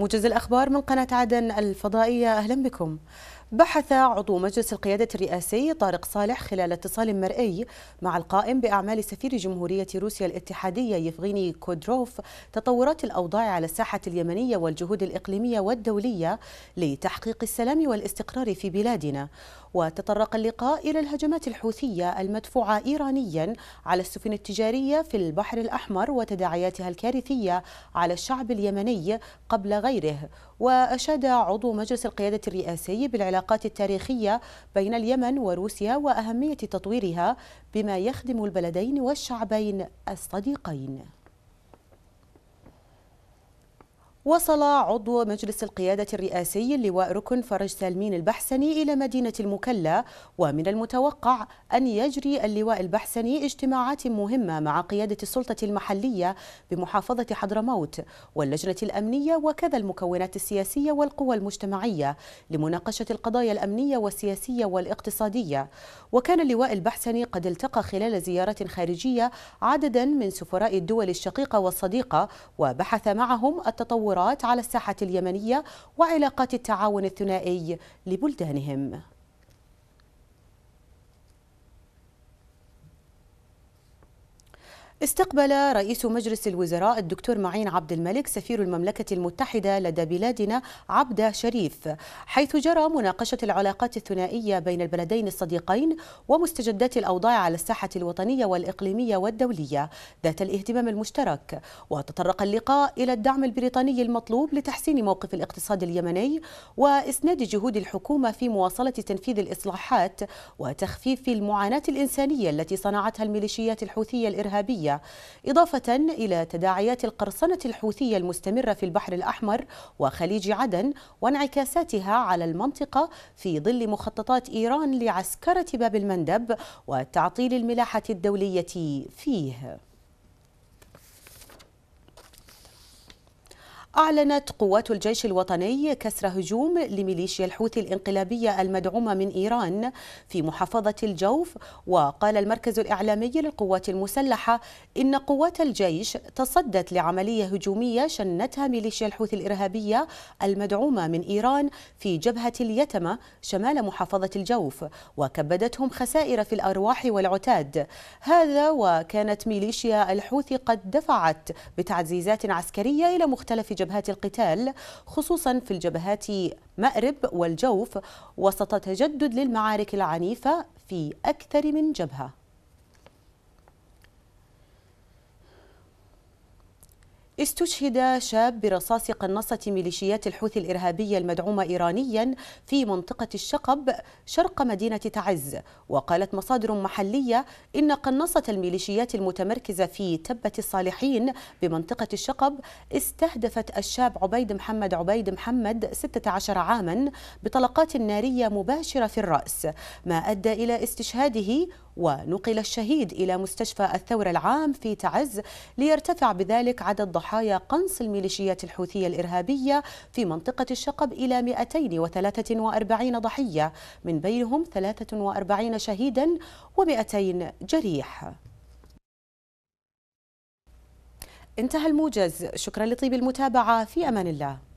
موجز الأخبار من قناة عدن الفضائية أهلا بكم بحث عضو مجلس القيادة الرئاسي طارق صالح خلال اتصال مرئي مع القائم بأعمال سفير جمهورية روسيا الاتحادية يفغيني كودروف تطورات الأوضاع على الساحة اليمنية والجهود الإقليمية والدولية لتحقيق السلام والاستقرار في بلادنا وتطرق اللقاء إلى الهجمات الحوثية المدفوعة إيرانيا على السفن التجارية في البحر الأحمر وتداعياتها الكارثية على الشعب اليمني قبل غيره وأشاد عضو مجلس القيادة الرئاسي بالعلاقة العلاقات التاريخية بين اليمن وروسيا وأهمية تطويرها بما يخدم البلدين والشعبين الصديقين وصل عضو مجلس القيادة الرئاسي اللواء ركن فرج سالمين البحسني إلى مدينة المكلا ومن المتوقع أن يجري اللواء البحسني اجتماعات مهمة مع قيادة السلطة المحلية بمحافظة حضرموت واللجنة الأمنية وكذا المكونات السياسية والقوى المجتمعية لمناقشة القضايا الأمنية والسياسية والاقتصادية وكان اللواء البحسني قد التقى خلال زيارة خارجية عددا من سفراء الدول الشقيقة والصديقة وبحث معهم التطور التطورات على الساحة اليمنية وعلاقات التعاون الثنائي لبلدانهم استقبل رئيس مجلس الوزراء الدكتور معين عبد الملك سفير المملكة المتحدة لدى بلادنا عبده شريف حيث جرى مناقشة العلاقات الثنائية بين البلدين الصديقين ومستجدات الأوضاع على الساحة الوطنية والإقليمية والدولية ذات الاهتمام المشترك وتطرق اللقاء إلى الدعم البريطاني المطلوب لتحسين موقف الاقتصاد اليمني وإسناد جهود الحكومة في مواصلة تنفيذ الإصلاحات وتخفيف المعاناة الإنسانية التي صنعتها الميليشيات الحوثية الإرهابية إضافة إلى تداعيات القرصنة الحوثية المستمرة في البحر الأحمر وخليج عدن وانعكاساتها على المنطقة في ظل مخططات إيران لعسكرة باب المندب وتعطيل الملاحة الدولية فيه أعلنت قوات الجيش الوطني كسر هجوم لميليشيا الحوثي الانقلابية المدعومة من إيران في محافظة الجوف وقال المركز الإعلامي للقوات المسلحة إن قوات الجيش تصدت لعملية هجومية شنتها ميليشيا الحوثي الإرهابية المدعومة من إيران في جبهة اليتمة شمال محافظة الجوف وكبدتهم خسائر في الأرواح والعتاد هذا وكانت ميليشيا الحوثي قد دفعت بتعزيزات عسكرية إلى مختلف جبهات جبهات القتال خصوصا في الجبهات مأرب والجوف وسط تجدد للمعارك العنيفة في أكثر من جبهة استشهد شاب برصاص قناصة ميليشيات الحوثي الإرهابية المدعومة إيرانيا في منطقة الشقب شرق مدينة تعز وقالت مصادر محلية إن قناصة الميليشيات المتمركزة في تبة الصالحين بمنطقة الشقب استهدفت الشاب عبيد محمد عبيد محمد 16 عاما بطلقات نارية مباشرة في الرأس ما أدى إلى استشهاده ونقل الشهيد إلى مستشفى الثورة العام في تعز ليرتفع بذلك عدد ضحايا ضحايا قنص الميليشيات الحوثية الإرهابية في منطقة الشقب إلى 243 ضحية من بينهم 43 شهيدا و200 جريح انتهى الموجز شكرا لطيب المتابعة في أمان الله